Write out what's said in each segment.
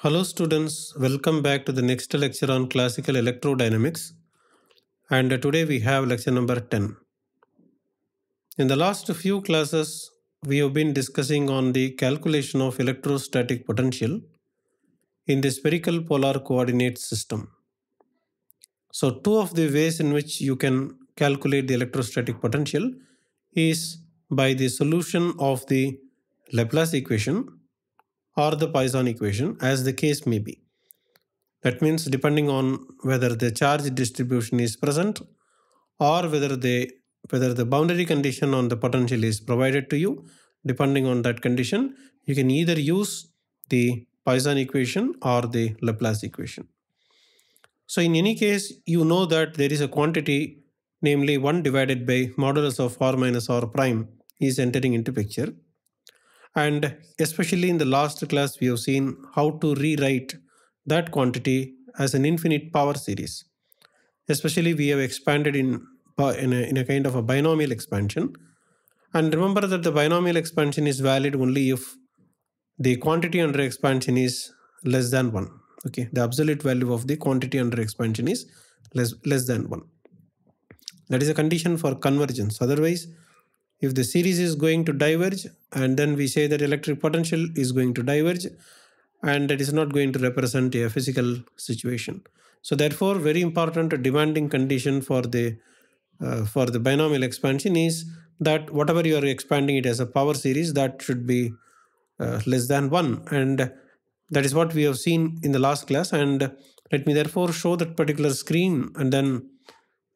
Hello students, welcome back to the next lecture on classical electrodynamics and uh, today we have lecture number 10. In the last few classes, we have been discussing on the calculation of electrostatic potential in the spherical polar coordinate system. So two of the ways in which you can calculate the electrostatic potential is by the solution of the Laplace equation or the Poisson equation as the case may be. That means depending on whether the charge distribution is present or whether the whether the boundary condition on the potential is provided to you, depending on that condition, you can either use the Poisson equation or the Laplace equation. So in any case, you know that there is a quantity, namely 1 divided by modulus of r minus r prime is entering into picture. And especially in the last class, we have seen how to rewrite that quantity as an infinite power series. Especially, we have expanded in, in, a, in a kind of a binomial expansion. And remember that the binomial expansion is valid only if the quantity under expansion is less than 1. Okay, the absolute value of the quantity under expansion is less, less than 1. That is a condition for convergence. Otherwise, if the series is going to diverge and then we say that electric potential is going to diverge and it is not going to represent a physical situation so therefore very important demanding condition for the uh, for the binomial expansion is that whatever you are expanding it as a power series that should be uh, less than 1 and that is what we have seen in the last class and let me therefore show that particular screen and then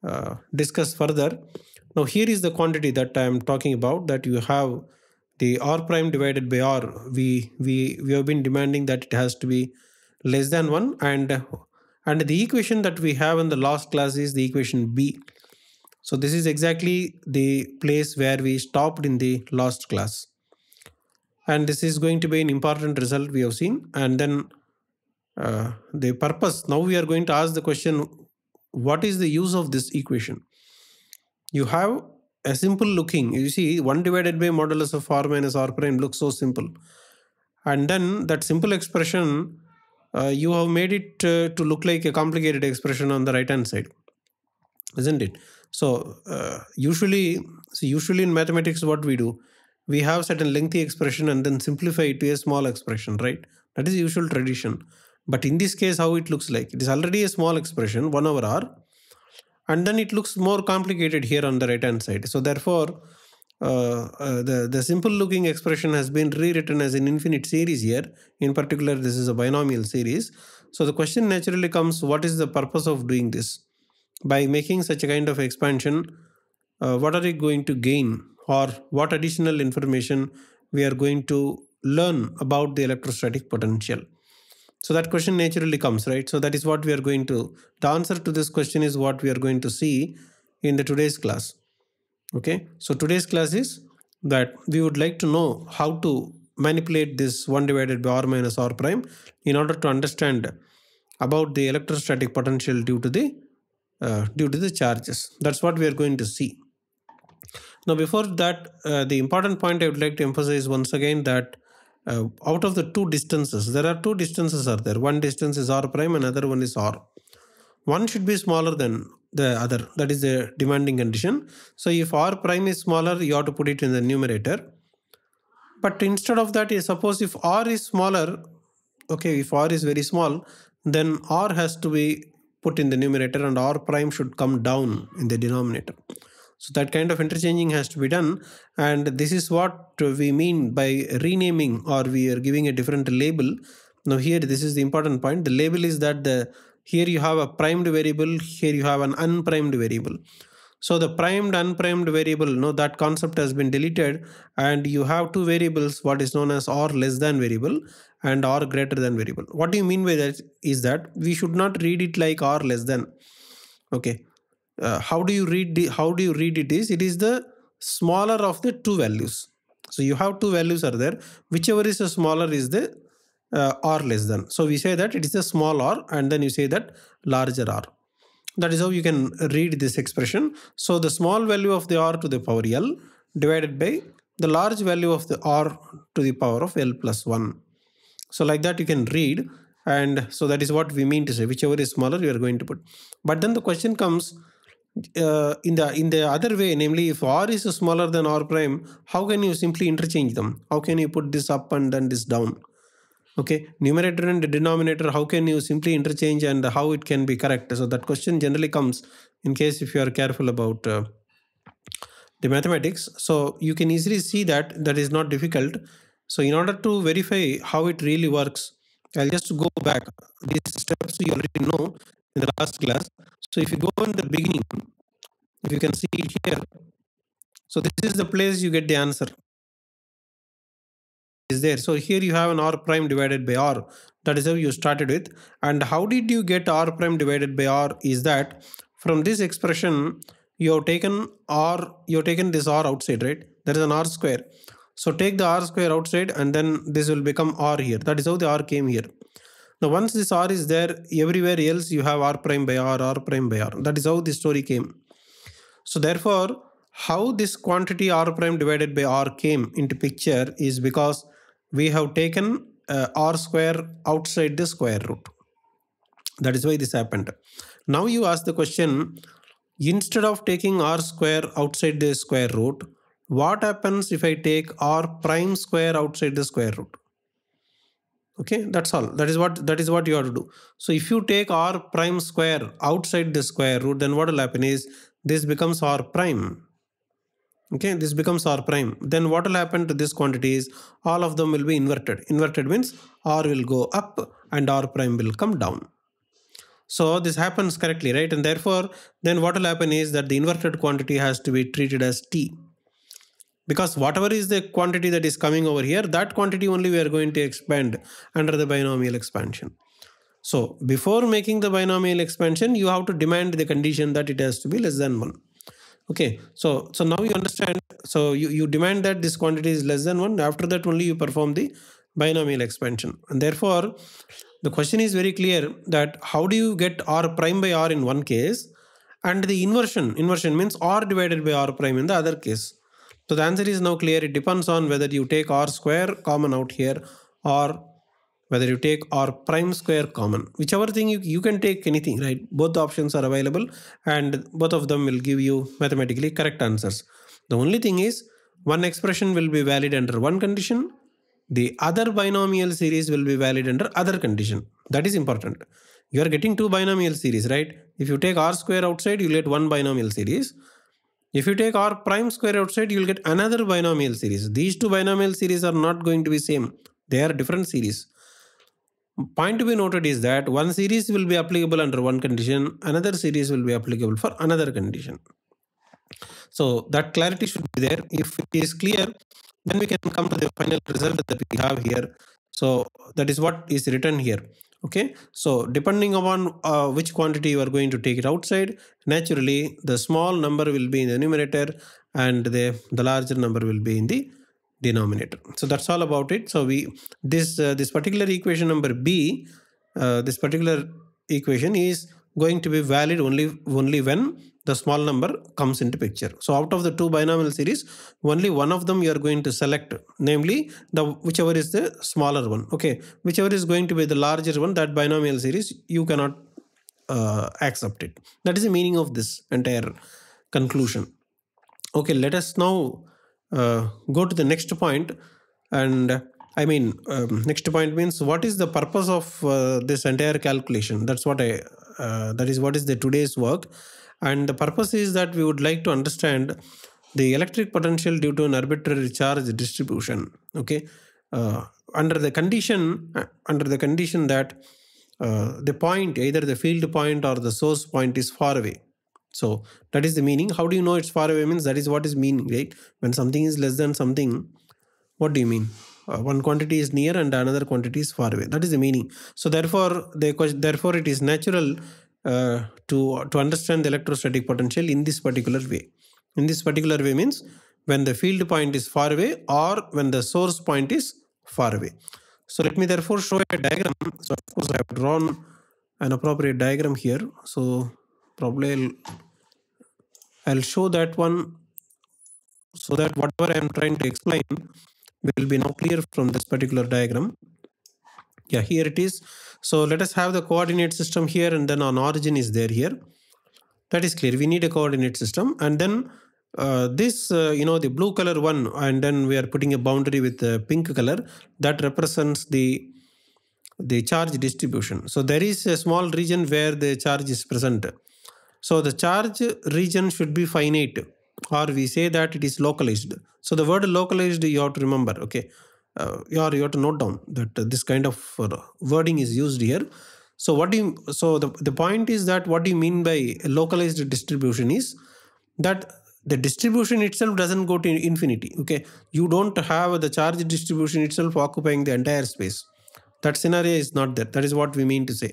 uh, discuss further. Now here is the quantity that I am talking about that you have the r prime divided by r. We, we, we have been demanding that it has to be less than 1 and and the equation that we have in the last class is the equation b. So this is exactly the place where we stopped in the last class. And this is going to be an important result we have seen and then uh, the purpose. Now we are going to ask the question what is the use of this equation? You have a simple looking, you see 1 divided by modulus of r minus r prime looks so simple. And then that simple expression, uh, you have made it uh, to look like a complicated expression on the right hand side, isn't it? So uh, usually, so usually in mathematics, what we do, we have certain lengthy expression and then simplify it to a small expression, right? That is usual tradition. But in this case, how it looks like? It is already a small expression, 1 over r. And then it looks more complicated here on the right hand side. So therefore, uh, uh, the, the simple looking expression has been rewritten as an infinite series here. In particular, this is a binomial series. So the question naturally comes, what is the purpose of doing this? By making such a kind of expansion, uh, what are we going to gain or what additional information we are going to learn about the electrostatic potential? So that question naturally comes, right? So that is what we are going to, the answer to this question is what we are going to see in the today's class. Okay, so today's class is that we would like to know how to manipulate this 1 divided by r minus r prime in order to understand about the electrostatic potential due to the uh, due to the charges. That's what we are going to see. Now before that, uh, the important point I would like to emphasize once again that uh, out of the two distances, there are two distances are there. One distance is r prime, another one is r. One should be smaller than the other. That is the demanding condition. So if r prime is smaller, you have to put it in the numerator. But instead of that, suppose if r is smaller, okay, if r is very small, then r has to be put in the numerator and r prime should come down in the denominator. So that kind of interchanging has to be done. And this is what we mean by renaming or we are giving a different label. Now here, this is the important point. The label is that the here you have a primed variable, here you have an unprimed variable. So the primed unprimed variable, no, that concept has been deleted and you have two variables, what is known as or less than variable and or greater than variable. What do you mean by that is that we should not read it like or less than. Okay uh, how do you read the, how do you read it is it is the smaller of the two values so you have two values are there whichever is the smaller is the uh, r less than so we say that it is a small r and then you say that larger r that is how you can read this expression so the small value of the r to the power l divided by the large value of the r to the power of l plus 1 so like that you can read and so that is what we mean to say whichever is smaller you are going to put but then the question comes uh, in the in the other way namely if r is smaller than r prime how can you simply interchange them how can you put this up and then this down okay numerator and denominator how can you simply interchange and how it can be correct so that question generally comes in case if you are careful about uh, the mathematics so you can easily see that that is not difficult so in order to verify how it really works i'll just go back these steps you already know in the last class so if you go in the beginning, if you can see it here, so this is the place you get the answer. Is there? So here you have an r prime divided by r. That is how you started with. And how did you get r prime divided by r? Is that from this expression you have taken r, you have taken this r outside, right? There is an r square. So take the r square outside and then this will become r here. That is how the r came here. Now, once this r is there, everywhere else you have r prime by r, r prime by r. That is how the story came. So, therefore, how this quantity r prime divided by r came into picture is because we have taken uh, r square outside the square root. That is why this happened. Now you ask the question, instead of taking r square outside the square root, what happens if I take r prime square outside the square root? okay that's all that is what that is what you have to do so if you take r prime square outside the square root then what will happen is this becomes r prime okay this becomes r prime then what will happen to this quantity is all of them will be inverted inverted means r will go up and r prime will come down so this happens correctly right and therefore then what will happen is that the inverted quantity has to be treated as t because whatever is the quantity that is coming over here, that quantity only we are going to expand under the binomial expansion. So before making the binomial expansion, you have to demand the condition that it has to be less than 1. Okay, so so now you understand. So you, you demand that this quantity is less than 1. After that only you perform the binomial expansion. And therefore, the question is very clear that how do you get r prime by r in one case and the inversion, inversion means r divided by r prime in the other case. So the answer is now clear. It depends on whether you take r square common out here or whether you take r prime square common. Whichever thing you, you can take anything, right? Both the options are available and both of them will give you mathematically correct answers. The only thing is one expression will be valid under one condition. The other binomial series will be valid under other condition. That is important. You are getting two binomial series, right? If you take r square outside, you get one binomial series. If you take r prime square outside, you'll get another binomial series. These two binomial series are not going to be same. They are different series. Point to be noted is that one series will be applicable under one condition, another series will be applicable for another condition. So that clarity should be there. If it is clear, then we can come to the final result that we have here. So that is what is written here okay so depending upon uh, which quantity you are going to take it outside naturally the small number will be in the numerator and the the larger number will be in the denominator so that's all about it so we this uh, this particular equation number b uh, this particular equation is going to be valid only only when the small number comes into picture. So out of the two binomial series, only one of them you are going to select, namely the whichever is the smaller one. Okay, whichever is going to be the larger one, that binomial series, you cannot uh, accept it. That is the meaning of this entire conclusion. Okay, let us now uh, go to the next point and I mean, um, next point means what is the purpose of uh, this entire calculation? That's what I, uh, that is what is the today's work. And the purpose is that we would like to understand the electric potential due to an arbitrary charge distribution. Okay, uh, under the condition uh, under the condition that uh, the point, either the field point or the source point, is far away. So that is the meaning. How do you know it's far away? Means that is what is meaning, right? When something is less than something, what do you mean? Uh, one quantity is near and another quantity is far away. That is the meaning. So therefore, the therefore it is natural uh, to to understand the electrostatic potential in this particular way in this particular way means when the field point is far away or when the source point is far away so let me therefore show a diagram so of course i have drawn an appropriate diagram here so probably I'll, I'll show that one so that whatever i am trying to explain will be now clear from this particular diagram yeah here it is so let us have the coordinate system here and then an origin is there here. That is clear. We need a coordinate system and then uh, this uh, you know the blue color one and then we are putting a boundary with the pink color that represents the the charge distribution. So there is a small region where the charge is present. So the charge region should be finite or we say that it is localized. So the word localized you have to remember. Okay uh, you have to note down that uh, this kind of uh, wording is used here so what do you so the, the point is that what do you mean by localized distribution is that the distribution itself doesn't go to infinity okay you don't have the charge distribution itself occupying the entire space that scenario is not there that is what we mean to say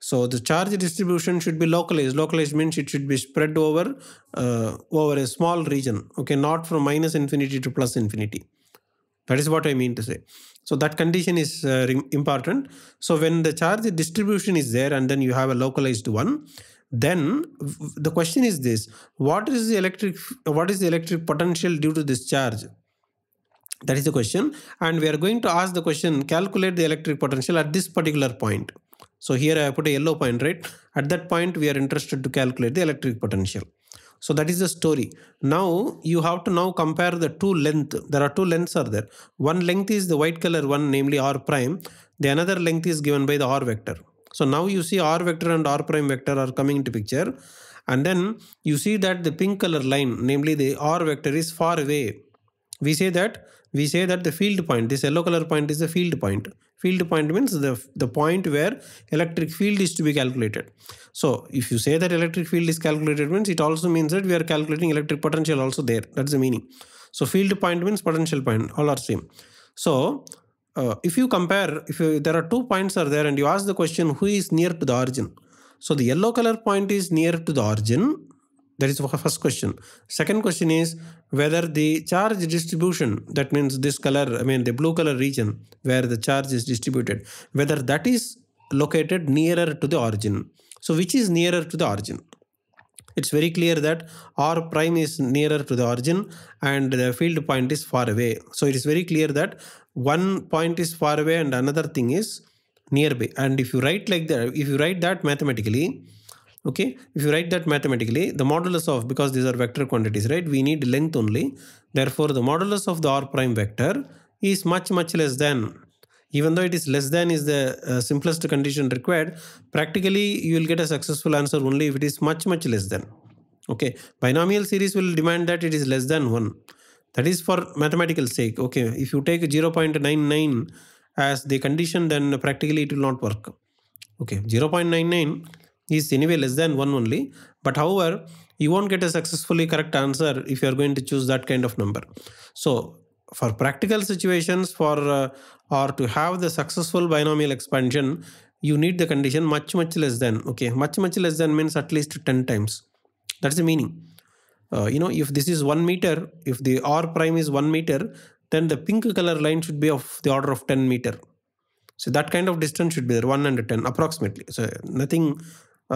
so the charge distribution should be localized localized means it should be spread over uh, over a small region okay not from minus infinity to plus infinity that is what I mean to say. So that condition is uh, important. So when the charge distribution is there and then you have a localized one, then the question is this, what is the electric, what is the electric potential due to this charge? That is the question. And we are going to ask the question, calculate the electric potential at this particular point. So here I put a yellow point, right? At that point, we are interested to calculate the electric potential. So that is the story. Now you have to now compare the two length. There are two lengths are there. One length is the white color one, namely r prime. The another length is given by the r vector. So now you see r vector and r prime vector are coming into picture. And then you see that the pink color line, namely the r vector is far away. We say that we say that the field point, this yellow color point is the field point. Field point means the, the point where electric field is to be calculated. So if you say that electric field is calculated means it also means that we are calculating electric potential also there. That's the meaning. So field point means potential point. All are same. So uh, if you compare, if you, there are two points are there and you ask the question who is near to the origin. So the yellow color point is near to the origin that is first question. Second question is whether the charge distribution, that means this color, I mean the blue color region where the charge is distributed, whether that is located nearer to the origin. So which is nearer to the origin? It's very clear that R prime is nearer to the origin and the field point is far away. So it is very clear that one point is far away and another thing is nearby. And if you write like that, if you write that mathematically, okay if you write that mathematically the modulus of because these are vector quantities right we need length only therefore the modulus of the r prime vector is much much less than even though it is less than is the uh, simplest condition required practically you will get a successful answer only if it is much much less than okay binomial series will demand that it is less than 1 that is for mathematical sake okay if you take 0.99 as the condition then practically it will not work okay 0.99 is anyway less than 1 only. But however, you won't get a successfully correct answer if you are going to choose that kind of number. So for practical situations for uh, or to have the successful binomial expansion, you need the condition much much less than. Okay, much much less than means at least 10 times. That's the meaning. Uh, you know, if this is 1 meter, if the R prime is 1 meter, then the pink color line should be of the order of 10 meter. So that kind of distance should be there, 1 and 10 approximately. So nothing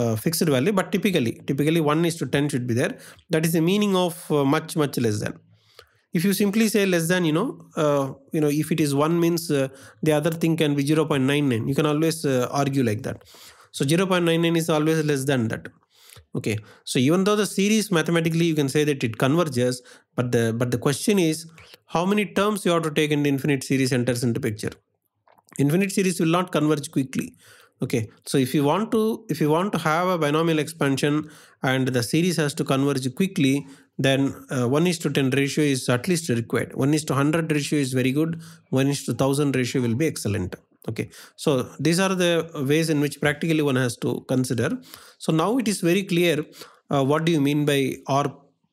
uh, fixed value but typically typically 1 is to 10 should be there that is the meaning of uh, much much less than if you simply say less than you know uh, you know if it is 1 means uh, the other thing can be 0.99 you can always uh, argue like that so 0.99 is always less than that okay so even though the series mathematically you can say that it converges but the but the question is how many terms you have to take in the infinite series enters into picture infinite series will not converge quickly okay so if you want to if you want to have a binomial expansion and the series has to converge quickly then uh, 1 is to 10 ratio is at least required 1 is to 100 ratio is very good 1 is to 1000 ratio will be excellent okay so these are the ways in which practically one has to consider so now it is very clear uh, what do you mean by r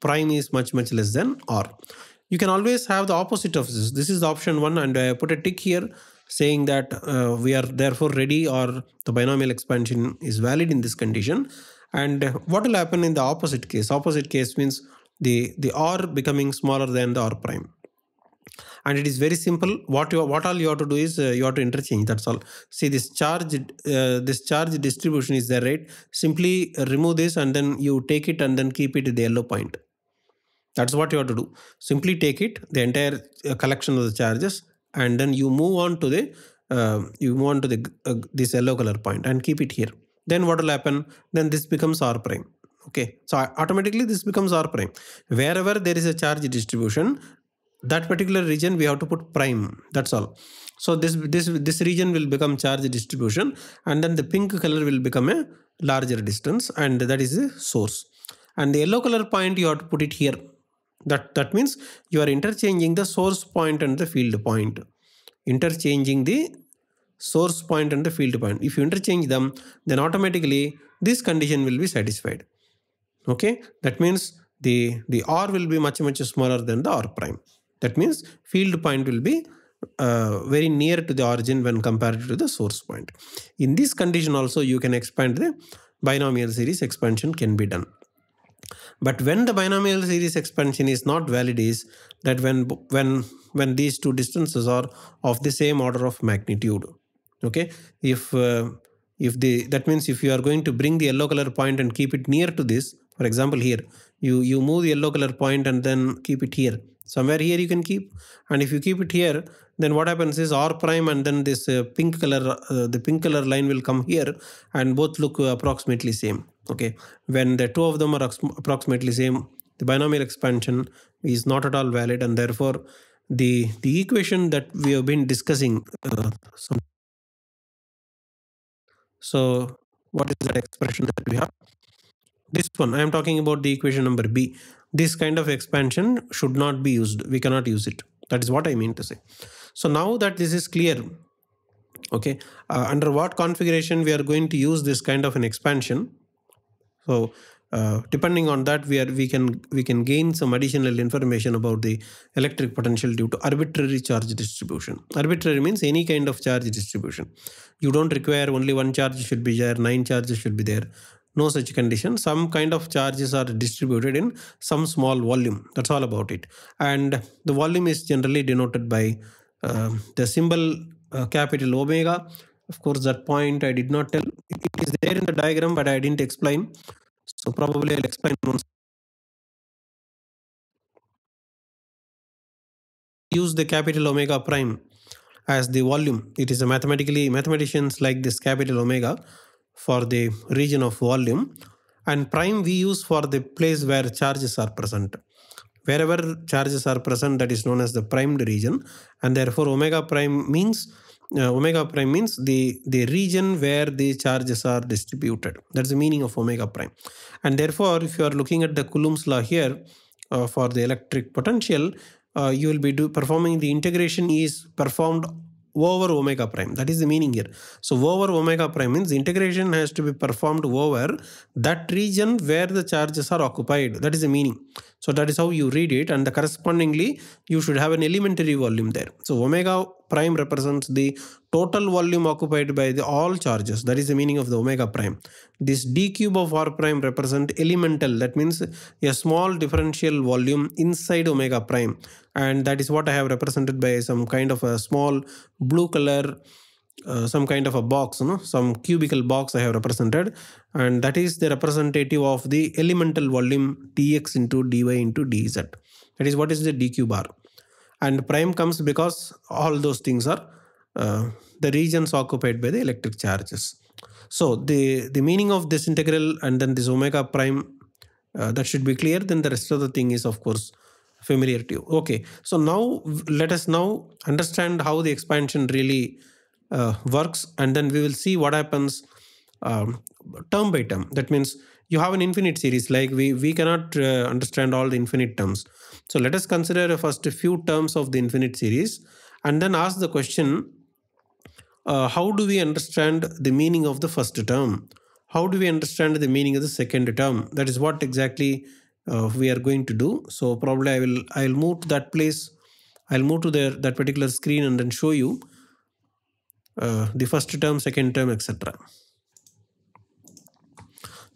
prime is much much less than r you can always have the opposite of this this is the option 1 and i put a tick here saying that uh, we are therefore ready or the binomial expansion is valid in this condition. And what will happen in the opposite case? Opposite case means the, the r becoming smaller than the r prime. And it is very simple. What you what all you have to do is uh, you have to interchange. That's all. See this charge, uh, this charge distribution is there, right? Simply remove this and then you take it and then keep it at the yellow point. That's what you have to do. Simply take it, the entire uh, collection of the charges, and then you move on to the uh, you move on to the uh, this yellow color point and keep it here then what will happen then this becomes r prime okay so automatically this becomes r prime wherever there is a charge distribution that particular region we have to put prime that's all so this this this region will become charge distribution and then the pink color will become a larger distance and that is the source and the yellow color point you have to put it here that, that means you are interchanging the source point and the field point. Interchanging the source point and the field point. If you interchange them, then automatically this condition will be satisfied. Okay, that means the, the R will be much, much smaller than the R prime. That means field point will be uh, very near to the origin when compared to the source point. In this condition also you can expand the binomial series expansion can be done. But when the binomial series expansion is not valid is that when when when these two distances are of the same order of magnitude. Okay, if uh, if the that means if you are going to bring the yellow color point and keep it near to this, for example here, you you move the yellow color point and then keep it here. Somewhere here you can keep, and if you keep it here, then what happens is r prime and then this uh, pink color uh, the pink color line will come here and both look approximately same okay when the two of them are approximately same the binomial expansion is not at all valid and therefore the the equation that we have been discussing uh, so what is that expression that we have this one i am talking about the equation number b this kind of expansion should not be used we cannot use it that is what i mean to say so now that this is clear okay uh, under what configuration we are going to use this kind of an expansion so uh, depending on that, we are we can we can gain some additional information about the electric potential due to arbitrary charge distribution. Arbitrary means any kind of charge distribution. You don't require only one charge should be there, nine charges should be there. No such condition. Some kind of charges are distributed in some small volume. That's all about it. And the volume is generally denoted by uh, the symbol uh, capital omega. Of course, that point I did not tell. It is there in the diagram, but I didn't explain. So probably I'll explain. once. Use the capital omega prime as the volume. It is a mathematically mathematicians like this capital omega for the region of volume and prime we use for the place where charges are present. Wherever charges are present that is known as the primed region and therefore omega prime means uh, omega prime means the, the region where the charges are distributed. That's the meaning of omega prime. And therefore, if you are looking at the Coulomb's law here uh, for the electric potential, uh, you will be do, performing the integration is performed over omega prime. That is the meaning here. So over omega prime means integration has to be performed over that region where the charges are occupied. That is the meaning. So that is how you read it and the correspondingly you should have an elementary volume there. So omega prime represents the total volume occupied by the all charges. That is the meaning of the omega prime. This d cube of r prime represent elemental. That means a small differential volume inside omega prime. And that is what I have represented by some kind of a small blue color uh, some kind of a box, you know, some cubical box I have represented, and that is the representative of the elemental volume dx into dy into dz. That is what is the dq bar. And prime comes because all those things are uh, the regions occupied by the electric charges. So the, the meaning of this integral and then this omega prime, uh, that should be clear. Then the rest of the thing is of course familiar to you. Okay, so now let us now understand how the expansion really uh, works and then we will see what happens um, term by term that means you have an infinite series like we we cannot uh, understand all the infinite terms so let us consider the first few terms of the infinite series and then ask the question uh, how do we understand the meaning of the first term how do we understand the meaning of the second term that is what exactly uh, we are going to do so probably i will i'll move to that place i'll move to there that particular screen and then show you uh, the first term, second term, etc.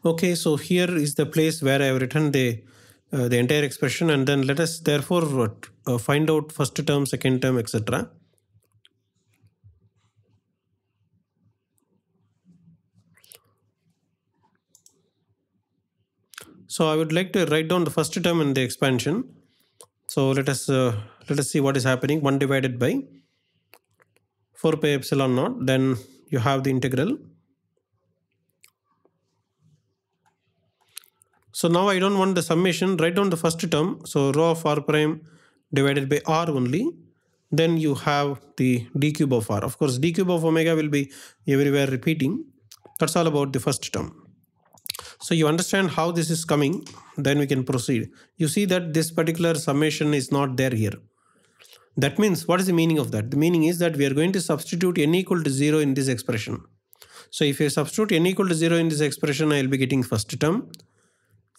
Okay, so here is the place where I have written the uh, the entire expression and then let us therefore uh, uh find out first term, second term, etc. So I would like to write down the first term in the expansion. So let us uh, let us see what is happening. 1 divided by 4 pi epsilon naught then you have the integral so now I don't want the summation write down the first term so rho of r prime divided by r only then you have the d cube of r of course d cube of omega will be everywhere repeating that's all about the first term so you understand how this is coming, then we can proceed. You see that this particular summation is not there here. That means, what is the meaning of that? The meaning is that we are going to substitute n equal to 0 in this expression. So if I substitute n equal to 0 in this expression, I will be getting first term.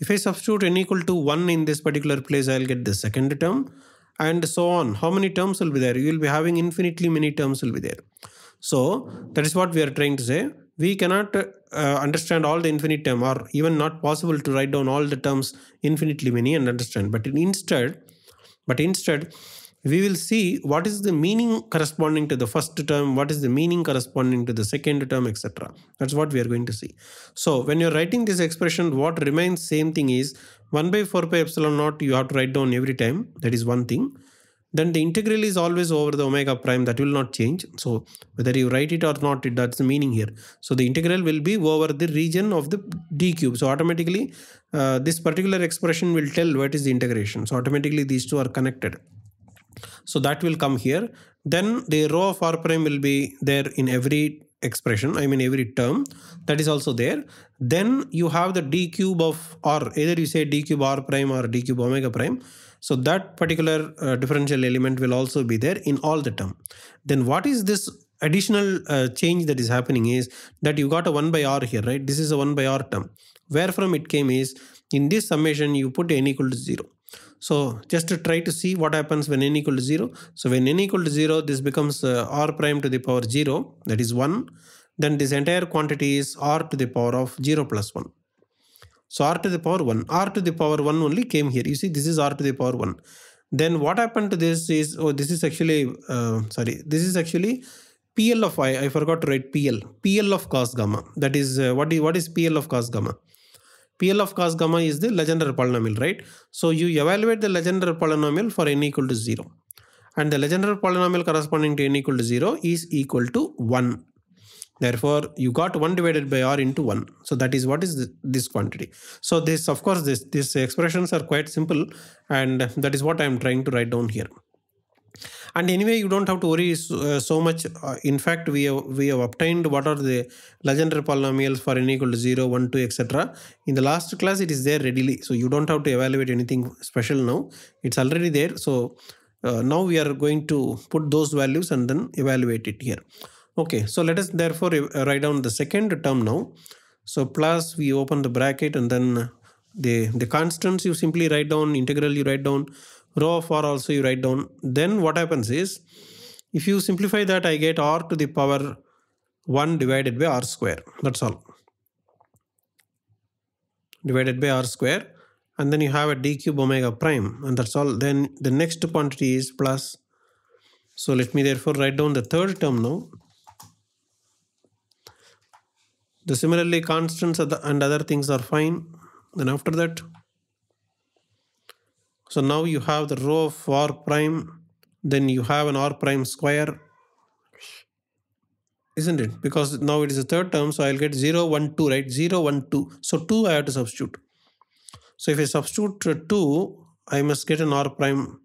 If I substitute n equal to 1 in this particular place, I will get the second term. And so on. How many terms will be there? You will be having infinitely many terms will be there. So that is what we are trying to say. We cannot uh, understand all the infinite term or even not possible to write down all the terms infinitely many and understand. But instead, but instead, we will see what is the meaning corresponding to the first term, what is the meaning corresponding to the second term, etc. That's what we are going to see. So when you're writing this expression, what remains same thing is 1 by 4 pi epsilon naught you have to write down every time. That is one thing. Then the integral is always over the omega prime. That will not change. So whether you write it or not, it, that's the meaning here. So the integral will be over the region of the d cube. So automatically uh, this particular expression will tell what is the integration. So automatically these two are connected. So that will come here. Then the row of r prime will be there in every expression, I mean every term that is also there. Then you have the d cube of r, either you say d cube r prime or d cube omega prime. So that particular uh, differential element will also be there in all the term. Then what is this additional uh, change that is happening is that you got a 1 by r here, right? This is a 1 by r term. Where from it came is in this summation you put n equal to 0. So just to try to see what happens when n equal to 0. So when n equal to 0, this becomes uh, r prime to the power 0, that is 1. Then this entire quantity is r to the power of 0 plus 1. So r to the power 1, r to the power 1 only came here. You see, this is r to the power 1. Then what happened to this is, oh, this is actually, uh, sorry, this is actually PL of I, I forgot to write PL, PL of cos gamma. That is, uh, what, is what is PL of cos gamma? PL of cos gamma is the Legendre polynomial, right? So you evaluate the Legendre polynomial for n equal to 0. And the Legendre polynomial corresponding to n equal to 0 is equal to 1. Therefore, you got 1 divided by r into 1. So that is what is this, this quantity. So this, of course, this, these expressions are quite simple. And that is what I am trying to write down here and anyway you don't have to worry uh, so much uh, in fact we have we have obtained what are the legendary polynomials for n equal to 0 1 2 etc in the last class it is there readily so you don't have to evaluate anything special now it's already there so uh, now we are going to put those values and then evaluate it here okay so let us therefore uh, write down the second term now so plus we open the bracket and then the the constants you simply write down integral you write down row of r also you write down then what happens is if you simplify that I get r to the power 1 divided by r square that's all divided by r square and then you have a d cube omega prime and that's all then the next quantity is plus so let me therefore write down the third term now the similarly constants and other things are fine then after that so now you have the row of r prime, then you have an r prime square, isn't it? Because now it is a third term, so I'll get 0, 1, 2, right? 0, 1, 2. So 2 I have to substitute. So if I substitute uh, 2, I must get an r prime.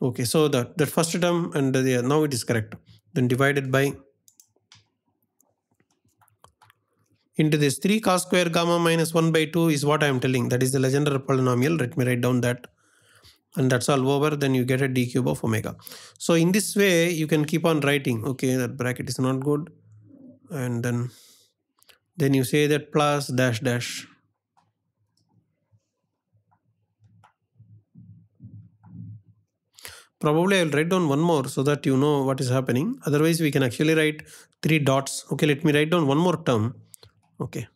Okay, so that, that first term and the, now it is correct. Then divided by into this 3 cos square gamma minus 1 by 2 is what I am telling. That is the Legendre polynomial. Let me write down that. And that's all over. Then you get a d cube of omega. So in this way, you can keep on writing. Okay, that bracket is not good. And then, then you say that plus dash dash. probably I'll write down one more so that you know what is happening. Otherwise, we can actually write three dots. Okay, let me write down one more term okay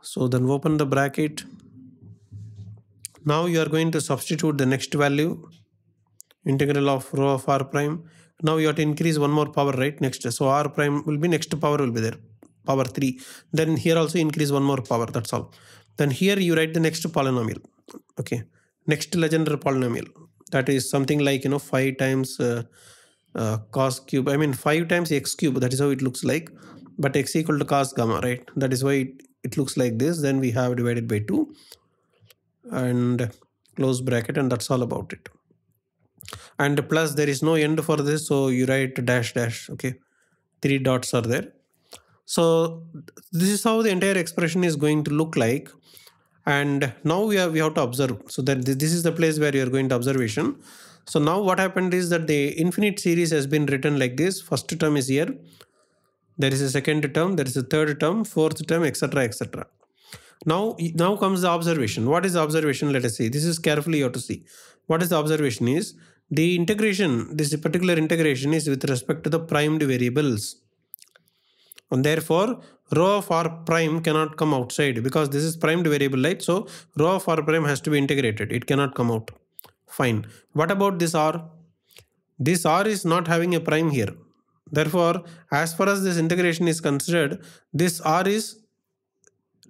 so then open the bracket now you are going to substitute the next value integral of rho of r prime now you have to increase one more power right next so r prime will be next power will be there power 3 then here also increase one more power that's all then here you write the next polynomial okay next legendary polynomial that is something like you know 5 times uh, uh, cos cube i mean 5 times x cube that is how it looks like but x equal to cos gamma right that is why it, it looks like this then we have divided by 2 and close bracket and that's all about it and plus there is no end for this so you write dash dash okay three dots are there so this is how the entire expression is going to look like and now we have we have to observe so that this is the place where you're going to observation so now what happened is that the infinite series has been written like this first term is here there is a second term there is a third term fourth term etc etc now now comes the observation what is the observation let us see this is carefully you have to see what is the observation is the integration this particular integration is with respect to the primed variables and therefore rho of r prime cannot come outside because this is primed variable right so rho of r prime has to be integrated it cannot come out fine what about this r this r is not having a prime here Therefore, as far as this integration is considered, this R is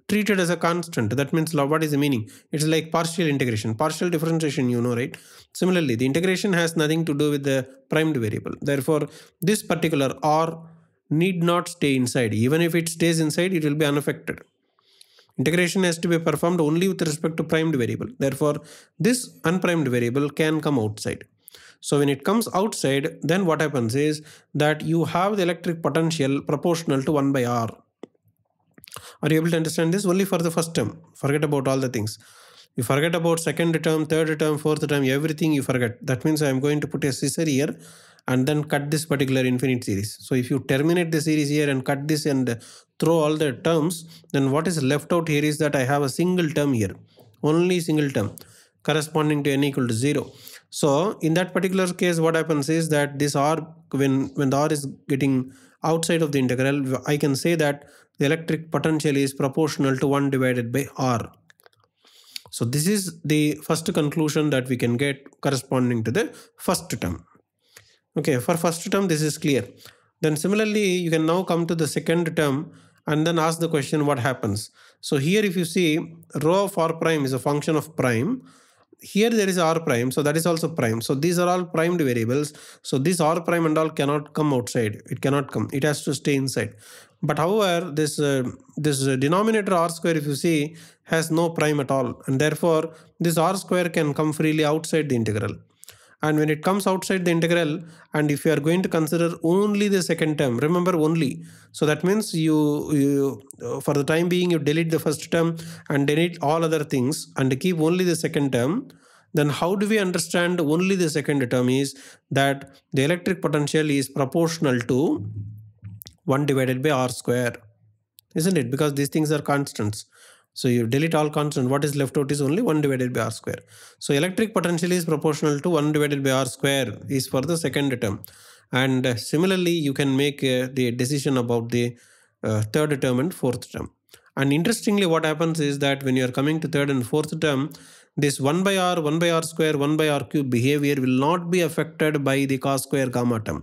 treated as a constant. That means what is the meaning? It's like partial integration, partial differentiation, you know, right? Similarly, the integration has nothing to do with the primed variable. Therefore, this particular R need not stay inside. Even if it stays inside, it will be unaffected. Integration has to be performed only with respect to primed variable. Therefore, this unprimed variable can come outside. So when it comes outside, then what happens is that you have the electric potential proportional to 1 by r. Are you able to understand this? Only for the first term. Forget about all the things. You forget about second term, third term, fourth term, everything you forget. That means I am going to put a scissor here and then cut this particular infinite series. So if you terminate the series here and cut this and throw all the terms, then what is left out here is that I have a single term here. Only single term corresponding to n equal to 0. So in that particular case, what happens is that this R, when, when the R is getting outside of the integral, I can say that the electric potential is proportional to 1 divided by R. So this is the first conclusion that we can get corresponding to the first term. Okay, for first term, this is clear. Then similarly, you can now come to the second term and then ask the question what happens. So here if you see rho of r prime is a function of prime here there is r prime so that is also prime so these are all primed variables so this r prime and all cannot come outside it cannot come it has to stay inside but however this uh, this uh, denominator r square if you see has no prime at all and therefore this r square can come freely outside the integral and when it comes outside the integral and if you are going to consider only the second term remember only so that means you, you uh, for the time being you delete the first term and delete all other things and keep only the second term then how do we understand only the second term is that the electric potential is proportional to 1 divided by r square isn't it because these things are constants so you delete all constant. What is left out is only 1 divided by r square. So electric potential is proportional to 1 divided by r square is for the second term. And uh, similarly, you can make uh, the decision about the uh, third term and fourth term. And interestingly, what happens is that when you are coming to third and fourth term, this 1 by r, 1 by r square, 1 by r cube behavior will not be affected by the cos square gamma term.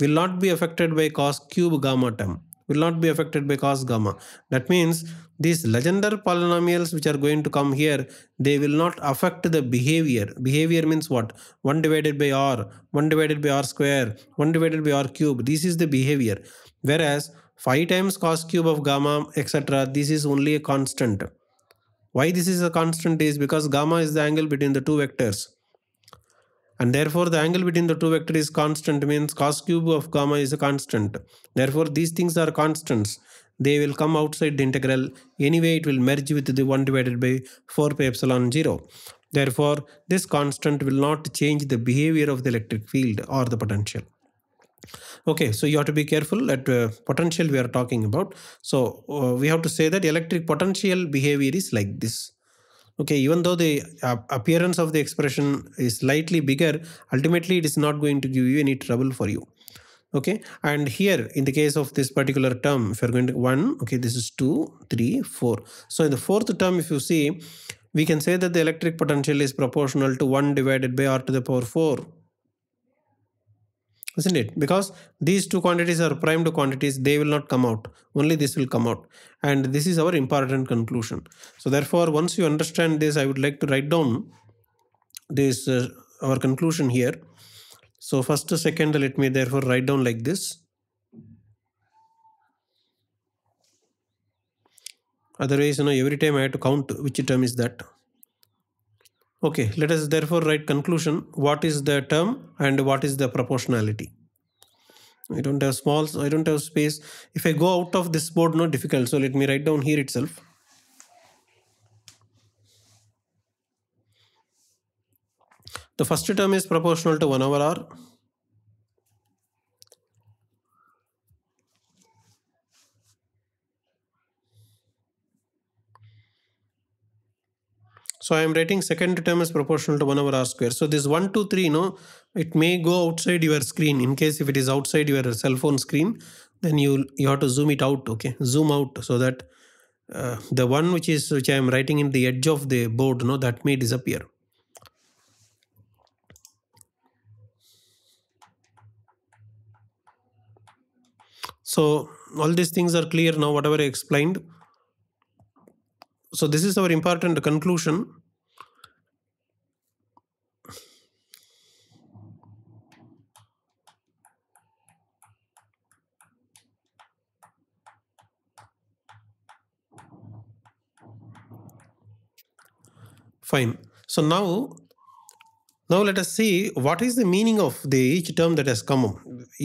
Will not be affected by cos cube gamma term will not be affected by cos gamma. That means these legendary polynomials which are going to come here, they will not affect the behavior. Behavior means what? 1 divided by r, 1 divided by r square, 1 divided by r cube. This is the behavior. Whereas 5 times cos cube of gamma, etc. This is only a constant. Why this is a constant is because gamma is the angle between the two vectors and therefore the angle between the two vectors is constant means cos cube of gamma is a constant therefore these things are constants they will come outside the integral anyway it will merge with the 1 divided by 4 pi epsilon 0 therefore this constant will not change the behavior of the electric field or the potential okay so you have to be careful at uh, potential we are talking about so uh, we have to say that electric potential behavior is like this okay even though the uh, appearance of the expression is slightly bigger ultimately it is not going to give you any trouble for you okay and here in the case of this particular term if you're going to one okay this is two three four so in the fourth term if you see we can say that the electric potential is proportional to 1 divided by r to the power 4 isn't it because these two quantities are primed quantities they will not come out only this will come out and this is our important conclusion so therefore once you understand this i would like to write down this uh, our conclusion here so first second let me therefore write down like this otherwise you know every time i have to count which term is that Okay, let us therefore write conclusion. What is the term and what is the proportionality? I don't have small, so I don't have space. If I go out of this board, not difficult. So let me write down here itself. The first term is proportional to 1 over r. So I am writing second term is proportional to 1 over r square. So this 1, 2, 3, you know, it may go outside your screen. In case if it is outside your cell phone screen, then you you have to zoom it out, okay? Zoom out so that uh, the one which is which I am writing in the edge of the board, you no, know, that may disappear. So all these things are clear now, whatever I explained so this is our important conclusion fine so now now let us see what is the meaning of the each term that has come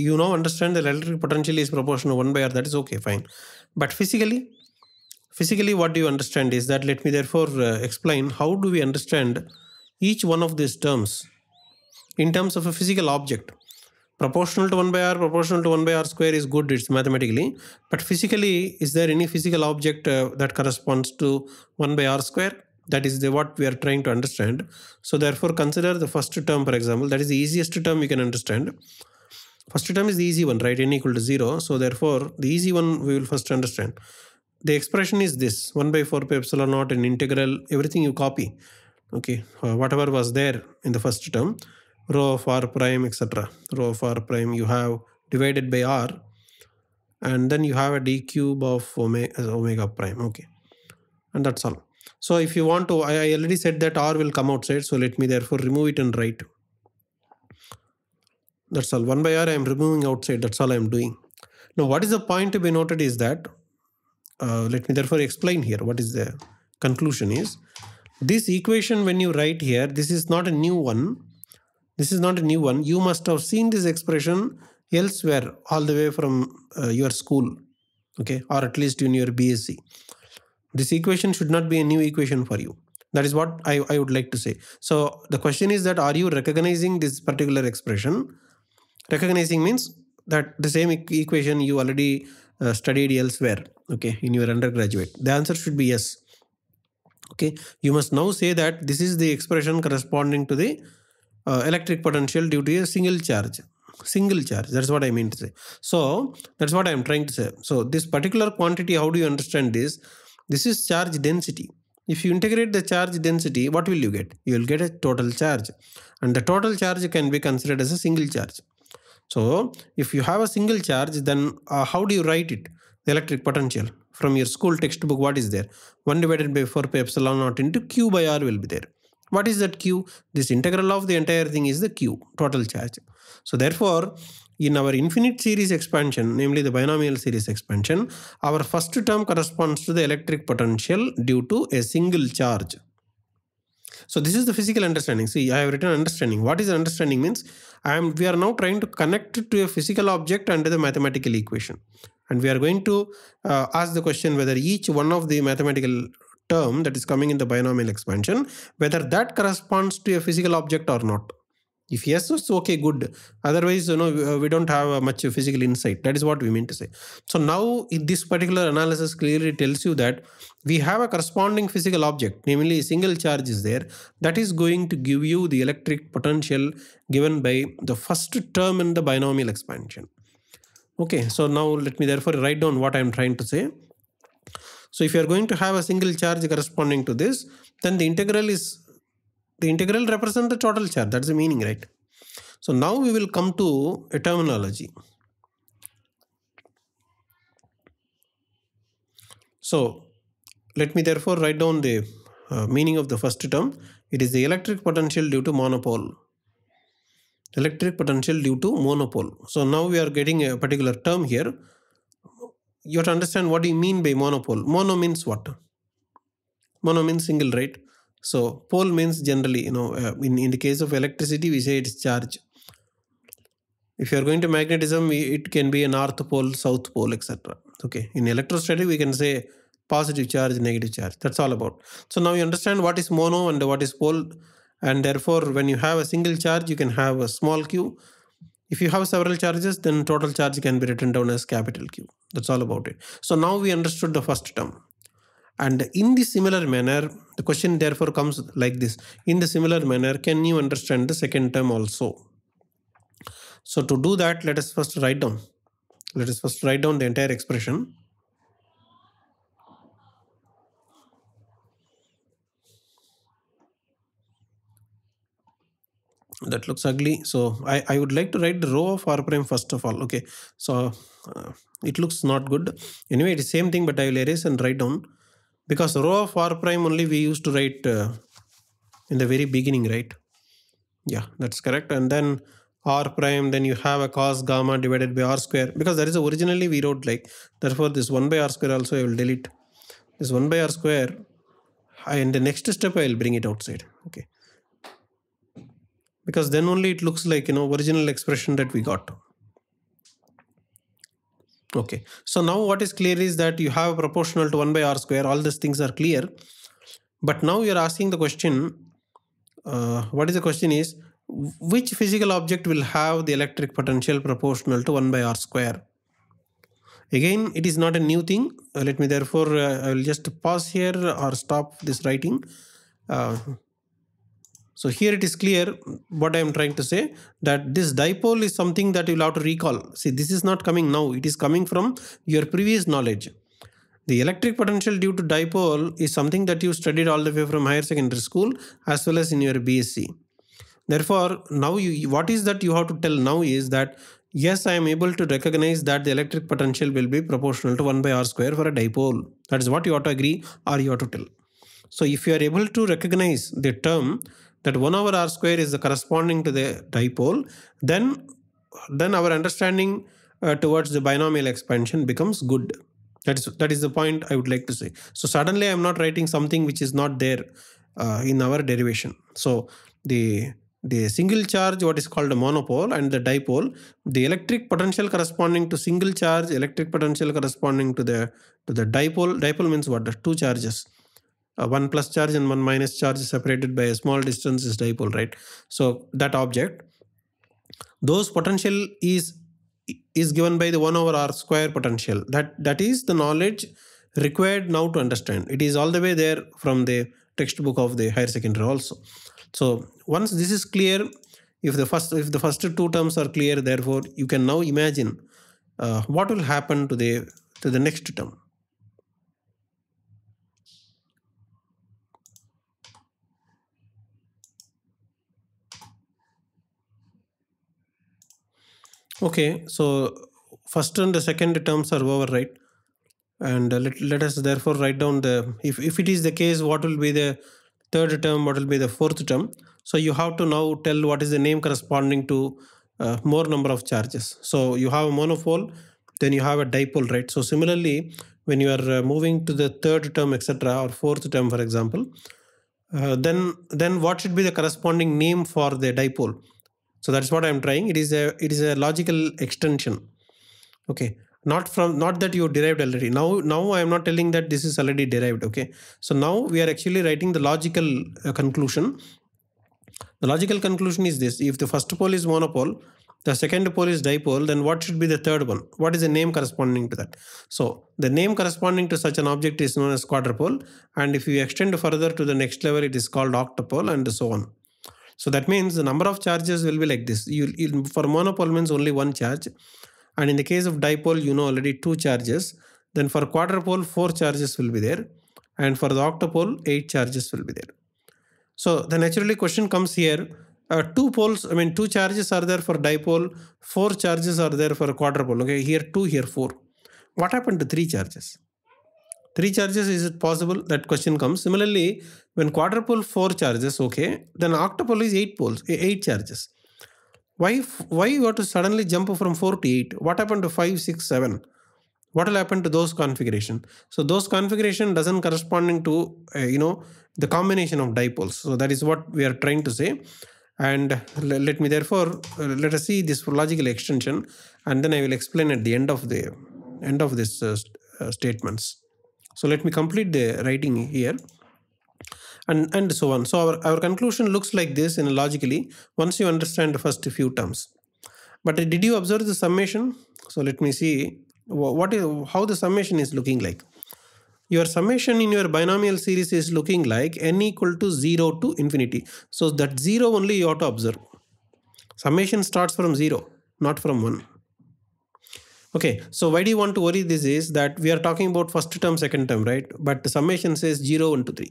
You now understand that electric potential is proportional 1 by r, that is okay, fine. But physically, Physically, what do you understand is that let me therefore uh, explain how do we understand each one of these terms in terms of a physical object. Proportional to 1 by r, proportional to 1 by r square is good, it's mathematically. But physically, is there any physical object uh, that corresponds to 1 by r square? That is the, what we are trying to understand. So therefore, consider the first term, for example. That is the easiest term you can understand. First term is the easy one, right? n equal to 0. So therefore, the easy one we will first understand the expression is this 1 by 4 pi epsilon naught and integral everything you copy okay uh, whatever was there in the first term rho of r prime etc rho of r prime you have divided by r and then you have a d cube of omega, omega prime okay and that's all so if you want to I, I already said that r will come outside so let me therefore remove it and write that's all 1 by r i am removing outside that's all i am doing now what is the point to be noted is that uh, let me therefore explain here what is the conclusion is. This equation when you write here, this is not a new one. This is not a new one. You must have seen this expression elsewhere all the way from uh, your school. Okay, or at least in your BSc. This equation should not be a new equation for you. That is what I, I would like to say. So the question is that are you recognizing this particular expression? Recognizing means that the same equation you already uh, studied elsewhere okay in your undergraduate the answer should be yes okay you must now say that this is the expression corresponding to the uh, electric potential due to a single charge single charge that's what i mean to say so that's what i am trying to say so this particular quantity how do you understand this this is charge density if you integrate the charge density what will you get you will get a total charge and the total charge can be considered as a single charge so if you have a single charge, then uh, how do you write it? The electric potential from your school textbook, what is there? 1 divided by 4 pi epsilon naught into Q by R will be there. What is that Q? This integral of the entire thing is the Q, total charge. So therefore, in our infinite series expansion, namely the binomial series expansion, our first term corresponds to the electric potential due to a single charge. So this is the physical understanding. See, I have written understanding. What is understanding means? I am we are now trying to connect it to a physical object under the mathematical equation. And we are going to uh, ask the question whether each one of the mathematical term that is coming in the binomial expansion, whether that corresponds to a physical object or not if yes it's okay good otherwise you know we uh, don't have uh, much physical insight that is what we mean to say so now this particular analysis clearly tells you that we have a corresponding physical object namely a single charge is there that is going to give you the electric potential given by the first term in the binomial expansion okay so now let me therefore write down what i am trying to say so if you are going to have a single charge corresponding to this then the integral is the integral represents the total charge. That's the meaning, right? So now we will come to a terminology. So let me therefore write down the uh, meaning of the first term. It is the electric potential due to monopole. Electric potential due to monopole. So now we are getting a particular term here. You have to understand what do you mean by monopole. Mono means what? Mono means single, right? So pole means generally, you know, uh, in, in the case of electricity, we say it's charge. If you are going to magnetism, it can be a north pole, south pole, etc. Okay. In electrostatic, we can say positive charge, negative charge. That's all about. So now you understand what is mono and what is pole. And therefore, when you have a single charge, you can have a small q. If you have several charges, then total charge can be written down as capital Q. That's all about it. So now we understood the first term. And in the similar manner, the question therefore comes like this In the similar manner, can you understand the second term also? So to do that, let us first write down. Let us first write down the entire expression. that looks ugly so i i would like to write the row of r prime first of all okay so uh, it looks not good anyway it is same thing but i will erase and write down because row of r prime only we used to write uh, in the very beginning, right? Yeah, that's correct. And then r prime, then you have a cos gamma divided by r square because that is originally we wrote like, therefore this 1 by r square also I will delete. This 1 by r square and the next step I will bring it outside. Okay. Because then only it looks like, you know, original expression that we got. Okay. So now what is clear is that you have proportional to 1 by r square. All these things are clear. But now you're asking the question, uh, what is the question is, which physical object will have the electric potential proportional to 1 by r square? Again, it is not a new thing. Uh, let me therefore, uh, I will just pause here or stop this writing. Uh, so here it is clear what I am trying to say that this dipole is something that you'll have to recall. See, this is not coming now. It is coming from your previous knowledge. The electric potential due to dipole is something that you studied all the way from higher secondary school as well as in your BSc. Therefore, now you what is that you have to tell now is that yes, I am able to recognize that the electric potential will be proportional to 1 by r square for a dipole. That is what you ought to agree or you ought to tell. So if you are able to recognize the term, that 1 over r square is the corresponding to the dipole, then, then our understanding uh, towards the binomial expansion becomes good. That is, that is the point I would like to say. So suddenly I am not writing something which is not there uh, in our derivation. So the the single charge what is called a monopole and the dipole the electric potential corresponding to single charge electric potential corresponding to the to the dipole dipole means what two charges uh, one plus charge and one minus charge separated by a small distance is dipole right so that object those potential is is given by the 1 over r square potential that that is the knowledge required now to understand it is all the way there from the textbook of the higher secondary also so once this is clear if the first if the first two terms are clear therefore you can now imagine uh, what will happen to the to the next term Okay, so first and the second terms are over, right? And let, let us therefore write down the, if, if it is the case, what will be the third term, what will be the fourth term. So you have to now tell what is the name corresponding to uh, more number of charges. So you have a monopole, then you have a dipole, right? So similarly, when you are uh, moving to the third term, etc., or fourth term, for example, uh, then then what should be the corresponding name for the dipole? so that's what i'm trying it is a it is a logical extension okay not from not that you derived already now now i am not telling that this is already derived okay so now we are actually writing the logical uh, conclusion the logical conclusion is this if the first pole is monopole the second pole is dipole then what should be the third one what is the name corresponding to that so the name corresponding to such an object is known as quadrupole and if you extend further to the next level it is called octopole and so on so that means the number of charges will be like this. You, you for monopole means only one charge, and in the case of dipole, you know already two charges. Then for quadrupole, four charges will be there, and for the octopole, eight charges will be there. So the naturally question comes here. Uh, two poles, I mean, two charges are there for dipole, four charges are there for quadrupole. Okay, here two, here four. What happened to three charges? three charges is it possible that question comes similarly when quadrupole four charges okay then octopole is eight poles eh, eight charges why why you have to suddenly jump from 4 to 8 what happened to five, six, seven? what will happen to those configuration so those configuration doesn't corresponding to uh, you know the combination of dipoles so that is what we are trying to say and let me therefore uh, let us see this logical extension and then i will explain at the end of the end of this uh, uh statements so let me complete the writing here. And, and so on. So our, our conclusion looks like this in logically once you understand the first few terms. But did you observe the summation? So let me see what is how the summation is looking like. Your summation in your binomial series is looking like n equal to 0 to infinity. So that 0 only you ought to observe. Summation starts from 0, not from 1. Okay, so why do you want to worry this is that we are talking about first term, second term, right? But the summation says 0, 1 to 3.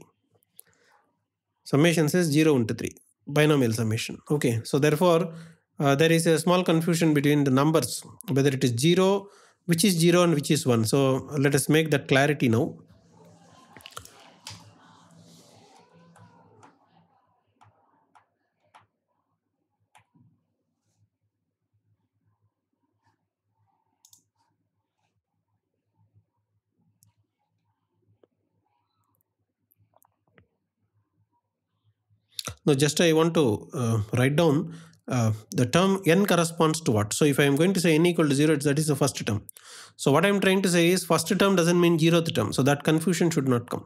Summation says 0, 1 to 3. Binomial summation. Okay, so therefore uh, there is a small confusion between the numbers, whether it is 0, which is 0 and which is 1. So let us make that clarity now. Now, just I want to uh, write down uh, the term n corresponds to what. So if I am going to say n equal to 0, that is the first term. So what I am trying to say is first term doesn't mean zeroth term. So that confusion should not come.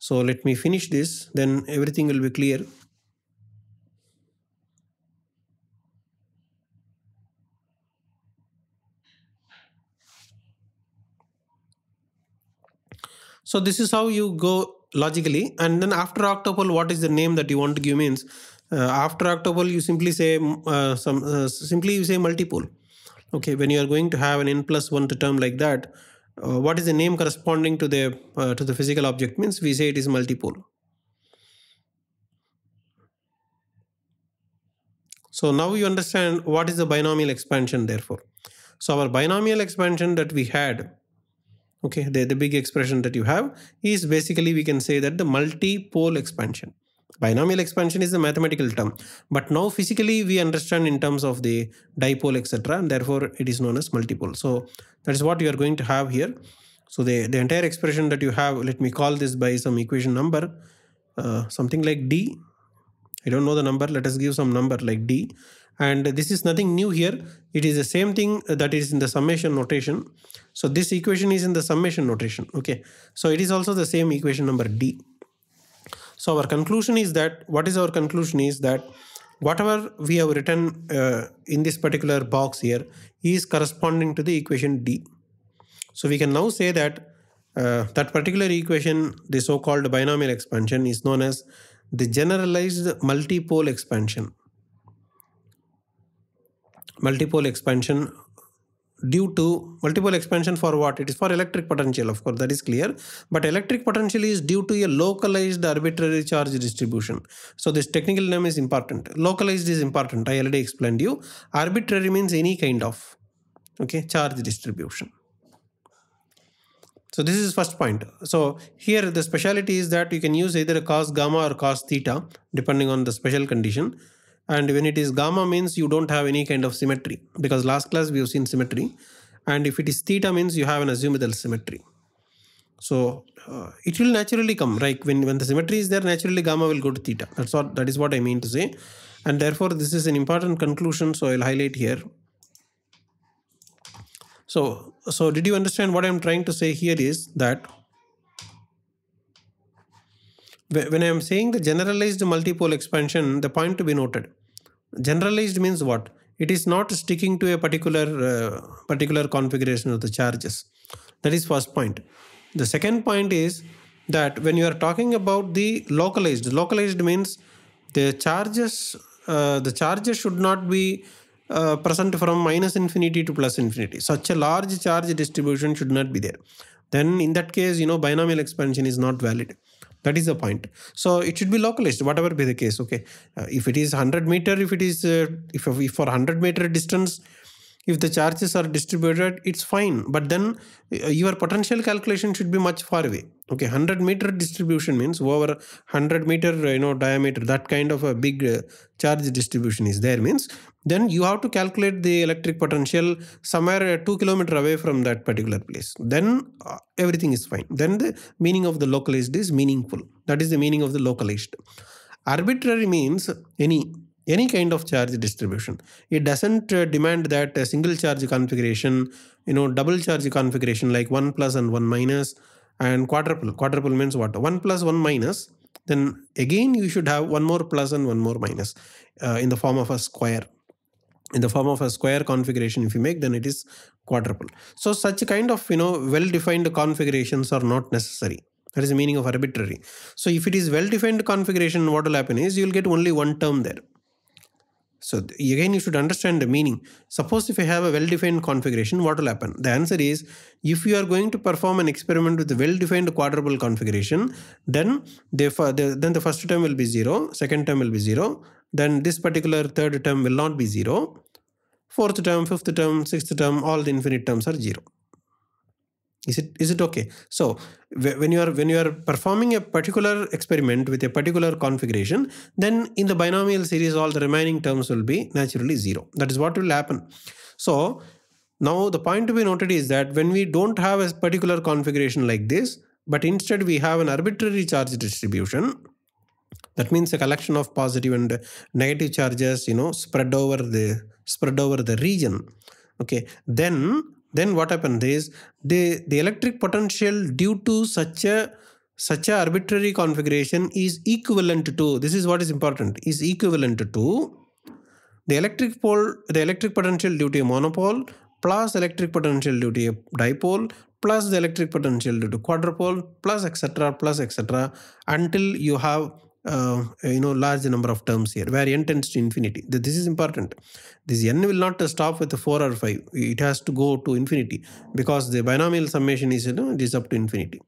So let me finish this, then everything will be clear. So this is how you go logically. And then after octuple, what is the name that you want to give means uh, after octuple, you simply say uh, some uh, simply you say multiple. Okay, when you are going to have an n plus one term like that, uh, what is the name corresponding to the uh, to the physical object means we say it is multipole. So now you understand what is the binomial expansion therefore. So our binomial expansion that we had okay the, the big expression that you have is basically we can say that the multi-pole expansion binomial expansion is a mathematical term but now physically we understand in terms of the dipole etc and therefore it is known as multipole so that is what you are going to have here so the, the entire expression that you have let me call this by some equation number uh, something like d i don't know the number let us give some number like d and this is nothing new here it is the same thing that is in the summation notation so this equation is in the summation notation okay so it is also the same equation number d so our conclusion is that what is our conclusion is that whatever we have written uh, in this particular box here is corresponding to the equation D. So we can now say that uh, that particular equation, the so-called binomial expansion is known as the generalized multipole expansion multipole expansion due to multiple expansion for what? It is for electric potential, of course, that is clear. But electric potential is due to a localized arbitrary charge distribution. So this technical name is important. Localized is important. I already explained you. Arbitrary means any kind of okay charge distribution. So this is first point. So here the speciality is that you can use either cos gamma or cos theta depending on the special condition and when it is gamma means you don't have any kind of symmetry because last class we have seen symmetry and if it is theta means you have an azimuthal symmetry so uh, it will naturally come right when when the symmetry is there naturally gamma will go to theta that's what that is what i mean to say and therefore this is an important conclusion so i'll highlight here so so did you understand what i'm trying to say here is that when i am saying the generalized multipole expansion the point to be noted generalized means what it is not sticking to a particular uh, particular configuration of the charges that is first point the second point is that when you are talking about the localized localized means the charges uh, the charges should not be uh, present from minus infinity to plus infinity such a large charge distribution should not be there then in that case you know binomial expansion is not valid that is the point so it should be localized whatever be the case okay uh, if it is 100 meter if it is uh, if, if for 100 meter distance if the charges are distributed it's fine but then uh, your potential calculation should be much far away okay 100 meter distribution means over 100 meter uh, you know diameter that kind of a big uh, charge distribution is there means then you have to calculate the electric potential somewhere uh, 2 kilometer away from that particular place then uh, everything is fine then the meaning of the localized is meaningful that is the meaning of the localized arbitrary means any any kind of charge distribution. It doesn't uh, demand that a single charge configuration, you know, double charge configuration like 1 plus and 1 minus and quadruple. Quadruple means what? 1 plus 1 minus. Then again, you should have one more plus and one more minus uh, in the form of a square. In the form of a square configuration, if you make, then it is quadruple. So such kind of, you know, well-defined configurations are not necessary. That is the meaning of arbitrary. So if it is well-defined configuration, what will happen is you'll get only one term there. So again, you should understand the meaning. Suppose if I have a well-defined configuration, what will happen? The answer is, if you are going to perform an experiment with a well-defined quadruple configuration, then the, the, then the first term will be zero, second term will be zero, then this particular third term will not be zero, fourth term, fifth term, sixth term, all the infinite terms are zero is it is it okay so when you are when you are performing a particular experiment with a particular configuration then in the binomial series all the remaining terms will be naturally zero that is what will happen so now the point to be noted is that when we don't have a particular configuration like this but instead we have an arbitrary charge distribution that means a collection of positive and negative charges you know spread over the spread over the region okay then then what happened is the, the electric potential due to such a such a arbitrary configuration is equivalent to this is what is important is equivalent to the electric pole the electric potential due to a monopole plus electric potential due to a dipole plus the electric potential due to quadrupole plus etc plus etc until you have uh, you know large number of terms here where n tends to infinity this is important this n will not stop with 4 or 5 it has to go to infinity because the binomial summation is you know it is up to infinity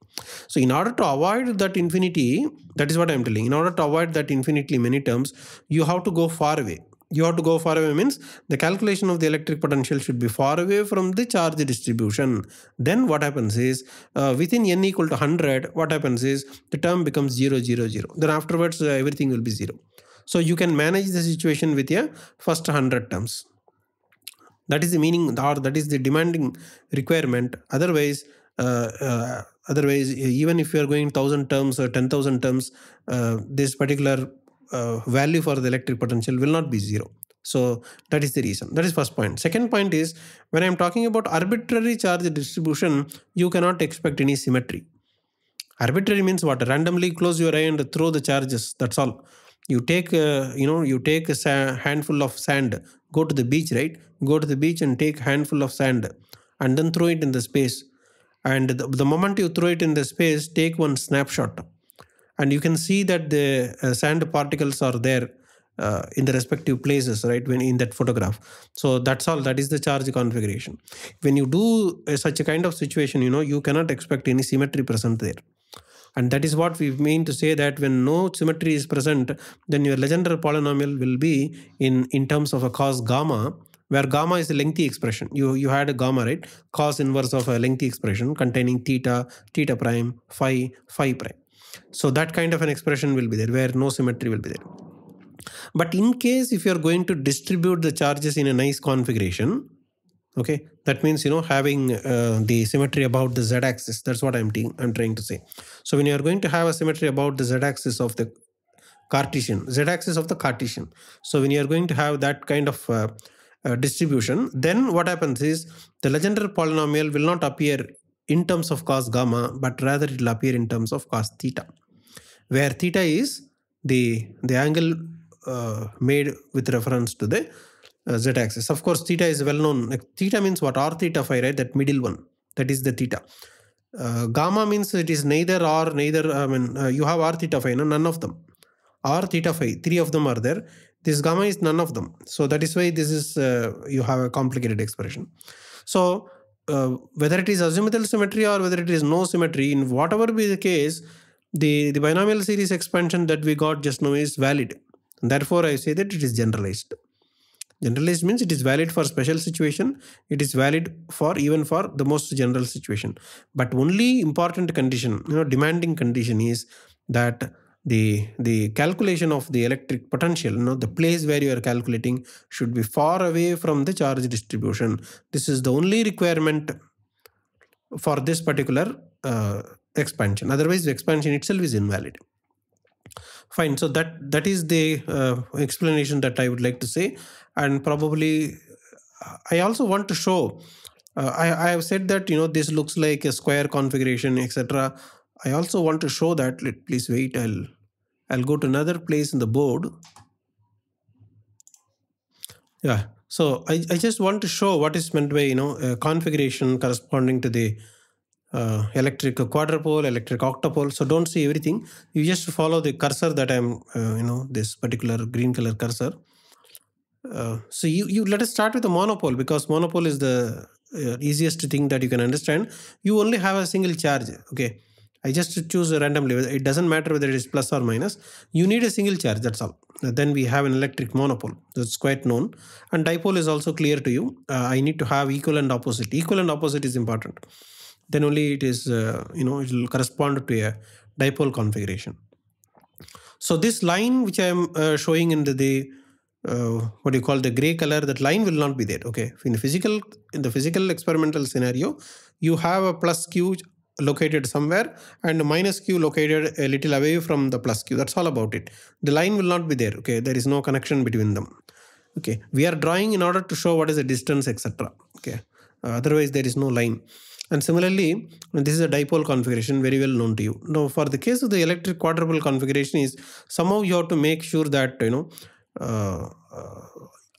so in order to avoid that infinity that is what i am telling in order to avoid that infinitely many terms you have to go far away you have to go far away means the calculation of the electric potential should be far away from the charge distribution. Then what happens is uh, within n equal to 100, what happens is the term becomes 0, 0, 0. Then afterwards uh, everything will be 0. So you can manage the situation with a first 100 terms. That is the meaning or that is the demanding requirement. Otherwise, uh, uh otherwise even if you are going 1000 terms or 10000 terms, uh, this particular uh, value for the electric potential will not be zero. So that is the reason. That is first point. Second point is when I am talking about arbitrary charge distribution, you cannot expect any symmetry. Arbitrary means what? Randomly close your eye and throw the charges. That's all. You take, uh, you know, you take a handful of sand. Go to the beach, right? Go to the beach and take handful of sand, and then throw it in the space. And the, the moment you throw it in the space, take one snapshot and you can see that the uh, sand particles are there uh, in the respective places right when in that photograph so that's all that is the charge configuration when you do uh, such a kind of situation you know you cannot expect any symmetry present there and that is what we mean to say that when no symmetry is present then your Legendre polynomial will be in in terms of a cos gamma where gamma is a lengthy expression you you had a gamma right cos inverse of a lengthy expression containing theta theta prime phi phi prime so that kind of an expression will be there where no symmetry will be there. But in case if you're going to distribute the charges in a nice configuration, okay, that means, you know, having uh, the symmetry about the z-axis, that's what I'm, I'm trying to say. So when you're going to have a symmetry about the z-axis of the Cartesian, z-axis of the Cartesian. So when you're going to have that kind of uh, uh, distribution, then what happens is the Legendre polynomial will not appear in terms of cos gamma, but rather it will appear in terms of cos theta, where theta is the, the angle uh, made with reference to the uh, z-axis. Of course, theta is well known. Like, theta means what? R theta phi, right? That middle one. That is the theta. Uh, gamma means it is neither r, neither. I mean, uh, you have r theta phi, no? none of them. R theta phi, three of them are there. This gamma is none of them. So that is why this is, uh, you have a complicated expression. So uh, whether it is azimuthal symmetry or whether it is no symmetry, in whatever be the case, the, the binomial series expansion that we got just now is valid. And therefore, I say that it is generalized. Generalized means it is valid for special situation. It is valid for even for the most general situation. But only important condition, you know, demanding condition is that the the calculation of the electric potential you know the place where you are calculating should be far away from the charge distribution this is the only requirement for this particular uh, expansion otherwise the expansion itself is invalid fine so that that is the uh, explanation that i would like to say and probably i also want to show uh, i i have said that you know this looks like a square configuration etc I also want to show that, let please wait, I'll, I'll go to another place in the board. Yeah, so I, I just want to show what is meant by, you know, a configuration corresponding to the uh, electric quadrupole, electric octopole. So don't see everything. You just follow the cursor that I'm, uh, you know, this particular green color cursor. Uh, so you, you let us start with the monopole because monopole is the uh, easiest thing that you can understand. You only have a single charge. Okay. I just choose randomly. It doesn't matter whether it is plus or minus. You need a single charge, that's all. Then we have an electric monopole. That's quite known. And dipole is also clear to you. Uh, I need to have equal and opposite. Equal and opposite is important. Then only it is, uh, you know, it will correspond to a dipole configuration. So this line which I am uh, showing in the, the uh, what do you call the gray color that line will not be there okay in the physical in the physical experimental scenario you have a plus q located somewhere and minus q located a little away from the plus q. That's all about it. The line will not be there. Okay, there is no connection between them. Okay, we are drawing in order to show what is the distance, etc. Okay, uh, otherwise there is no line. And similarly, this is a dipole configuration very well known to you. Now, for the case of the electric quadrupole configuration is somehow you have to make sure that, you know, uh, uh,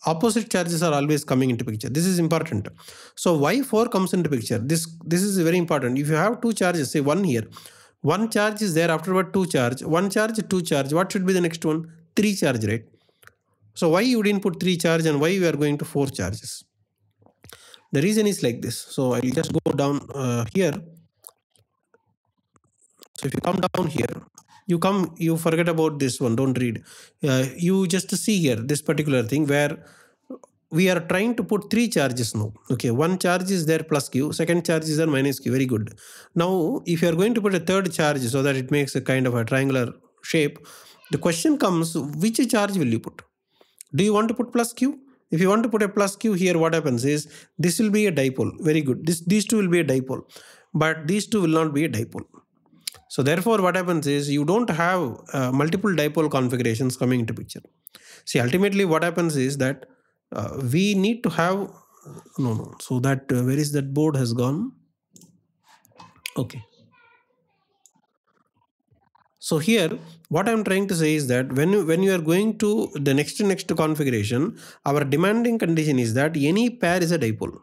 opposite charges are always coming into picture this is important so y4 comes into picture this this is very important if you have two charges say one here one charge is there afterward two charge one charge two charge what should be the next one three charge right so why you didn't put three charge and why you are going to four charges the reason is like this so i'll just go down uh, here so if you come down here you come you forget about this one don't read uh, you just see here this particular thing where we are trying to put three charges now okay one charge is there plus q second charge is there minus q very good now if you are going to put a third charge so that it makes a kind of a triangular shape the question comes which charge will you put do you want to put plus q if you want to put a plus q here what happens is this will be a dipole very good this these two will be a dipole but these two will not be a dipole so therefore, what happens is you don't have uh, multiple dipole configurations coming into picture. See, ultimately, what happens is that uh, we need to have no no. So that uh, where is that board has gone? Okay. So here, what I'm trying to say is that when you, when you are going to the next to next configuration, our demanding condition is that any pair is a dipole.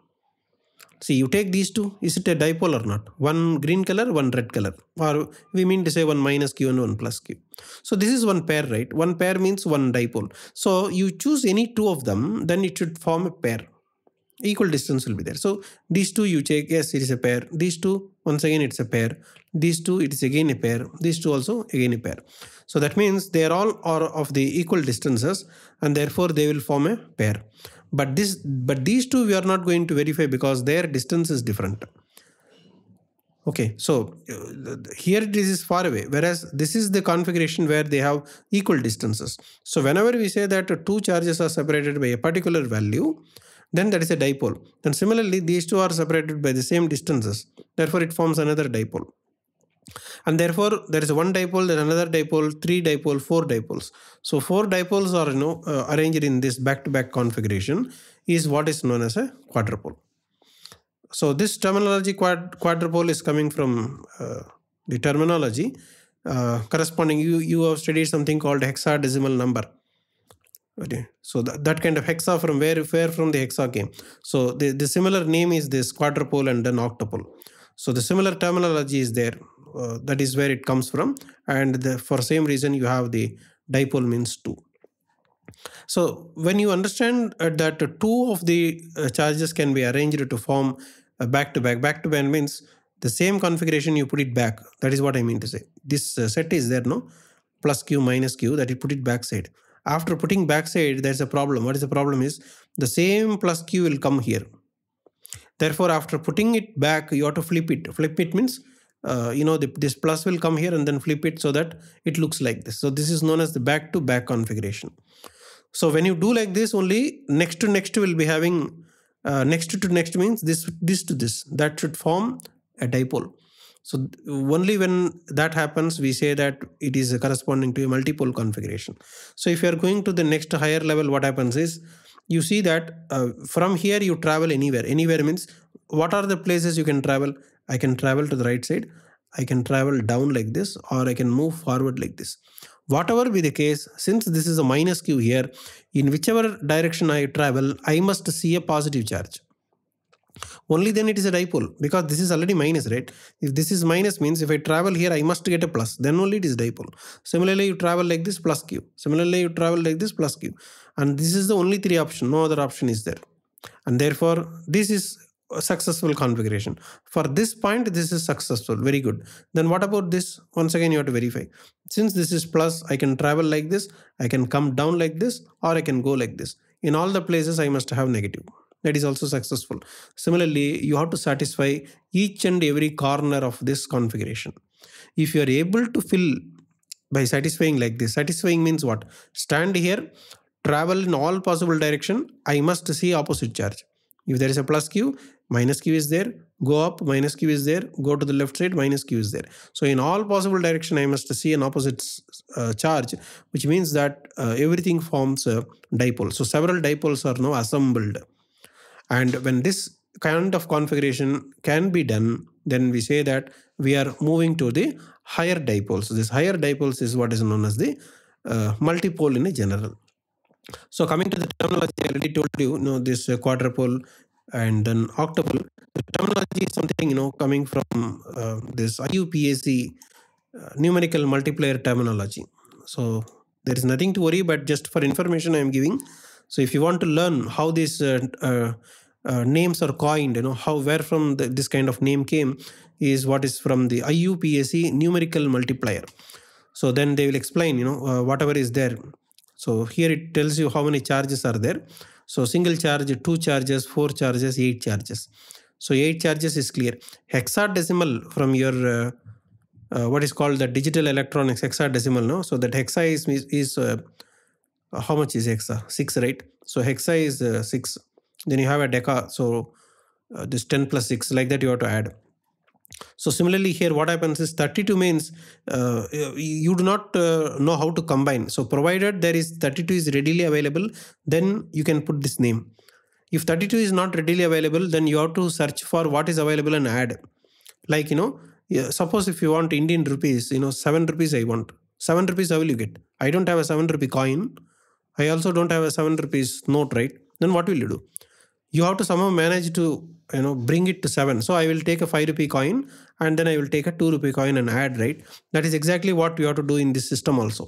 See, you take these two, is it a dipole or not? One green color, one red color. Or we mean to say one minus q and one plus q. So this is one pair, right? One pair means one dipole. So you choose any two of them, then it should form a pair. Equal distance will be there. So these two you check, yes, it is a pair. These two, once again, it's a pair. These two, it is again a pair. These two also again a pair. So that means they are all are of the equal distances and therefore they will form a pair but this but these two we are not going to verify because their distance is different okay so uh, here this is far away whereas this is the configuration where they have equal distances so whenever we say that two charges are separated by a particular value then that is a dipole then similarly these two are separated by the same distances therefore it forms another dipole and therefore there is one dipole then another dipole three dipole four dipoles so four dipoles are you know uh, arranged in this back-to-back configuration is what is known as a quadrupole so this terminology quad quadrupole is coming from uh, the terminology uh, corresponding you you have studied something called hexadecimal number okay so that, that kind of hexa from where where from the hexa came so the, the similar name is this quadrupole and then octopole so the similar terminology is there uh, that is where it comes from and the, for same reason you have the dipole means 2 so when you understand uh, that two of the uh, charges can be arranged to form back to back back to back means the same configuration you put it back that is what i mean to say this uh, set is there no plus q minus q that you put it back side. after putting back side, there's a problem what is the problem is the same plus q will come here therefore after putting it back you have to flip it flip it means uh, you know the, this plus will come here and then flip it so that it looks like this so this is known as the back to back configuration so when you do like this only next to next will be having uh, next to next means this this to this that should form a dipole so only when that happens we say that it is corresponding to a multipole configuration so if you are going to the next higher level what happens is you see that uh, from here you travel anywhere anywhere means what are the places you can travel I can travel to the right side. I can travel down like this or I can move forward like this. Whatever be the case, since this is a minus q here, in whichever direction I travel, I must see a positive charge. Only then it is a dipole because this is already minus, right? If this is minus means if I travel here, I must get a plus. Then only it is dipole. Similarly, you travel like this plus q. Similarly, you travel like this plus q. And this is the only three option. No other option is there. And therefore, this is successful configuration. For this point, this is successful. Very good. Then what about this? Once again, you have to verify. Since this is plus, I can travel like this. I can come down like this or I can go like this. In all the places, I must have negative. That is also successful. Similarly, you have to satisfy each and every corner of this configuration. If you are able to fill by satisfying like this, satisfying means what? Stand here, travel in all possible direction. I must see opposite charge. If there is a plus Q, minus q is there, go up, minus q is there, go to the left side, minus q is there. So in all possible direction, I must see an opposite uh, charge, which means that uh, everything forms a dipole. So several dipoles are now assembled. And when this kind of configuration can be done, then we say that we are moving to the higher dipoles. So this higher dipoles is what is known as the uh, multipole in a general. So coming to the terminology, I already told you, you know, this uh, quadrupole and then Octable. The terminology is something you know coming from uh, this IUPAC uh, numerical multiplier terminology. So there is nothing to worry, but just for information I am giving. So if you want to learn how these uh, uh, uh, names are coined, you know how where from the, this kind of name came, is what is from the IUPAC numerical multiplier. So then they will explain, you know, uh, whatever is there. So here it tells you how many charges are there. So single charge, two charges, four charges, eight charges. So eight charges is clear. Hexadecimal from your uh, uh, what is called the digital electronics hexadecimal no so that hexa is is uh, how much is hexa 6 right so hexa is uh, 6 then you have a deca so uh, this 10 plus 6 like that you have to add so similarly here, what happens is 32 means uh, you do not uh, know how to combine. So provided there is 32 is readily available, then you can put this name. If 32 is not readily available, then you have to search for what is available and add. Like, you know, suppose if you want Indian rupees, you know, 7 rupees I want. 7 rupees, how will you get? I don't have a 7 rupee coin. I also don't have a 7 rupees note, right? Then what will you do? You have to somehow manage to you know bring it to 7 so i will take a 5 rupee coin and then i will take a 2 rupee coin and add right that is exactly what you have to do in this system also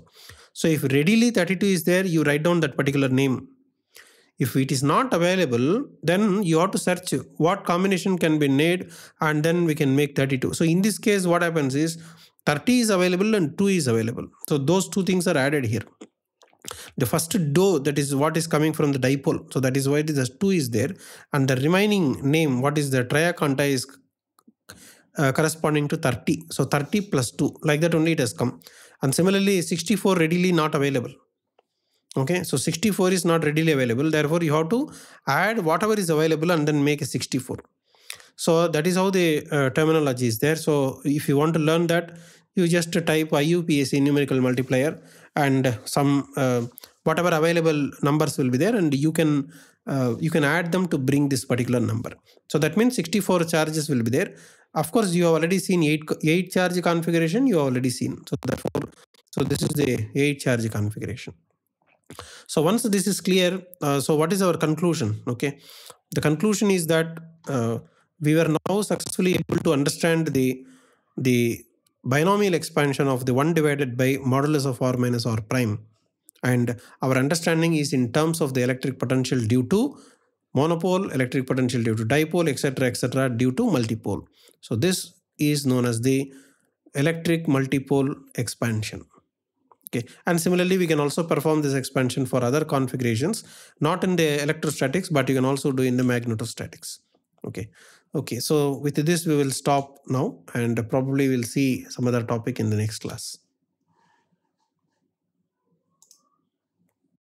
so if readily 32 is there you write down that particular name if it is not available then you have to search what combination can be made and then we can make 32 so in this case what happens is 30 is available and 2 is available so those two things are added here the first do that is what is coming from the dipole so that is why the 2 is there and the remaining name what is the triaconta is uh, corresponding to 30 so 30 plus 2 like that only it has come and similarly 64 readily not available okay so 64 is not readily available therefore you have to add whatever is available and then make a 64 so that is how the uh, terminology is there so if you want to learn that you just type IUPAC numerical multiplier and uh, some uh, whatever available numbers will be there and you can uh, you can add them to bring this particular number. So that means 64 charges will be there. Of course, you have already seen 8, eight charge configuration you have already seen. So therefore, so this is the 8 charge configuration. So once this is clear, uh, so what is our conclusion? Okay, the conclusion is that uh, we were now successfully able to understand the the binomial expansion of the 1 divided by modulus of r minus r prime. And our understanding is in terms of the electric potential due to monopole, electric potential due to dipole, etc., etc., due to multipole. So this is known as the electric multipole expansion. Okay. And similarly, we can also perform this expansion for other configurations, not in the electrostatics, but you can also do in the magnetostatics. Okay. Okay, so with this, we will stop now and probably we'll see some other topic in the next class.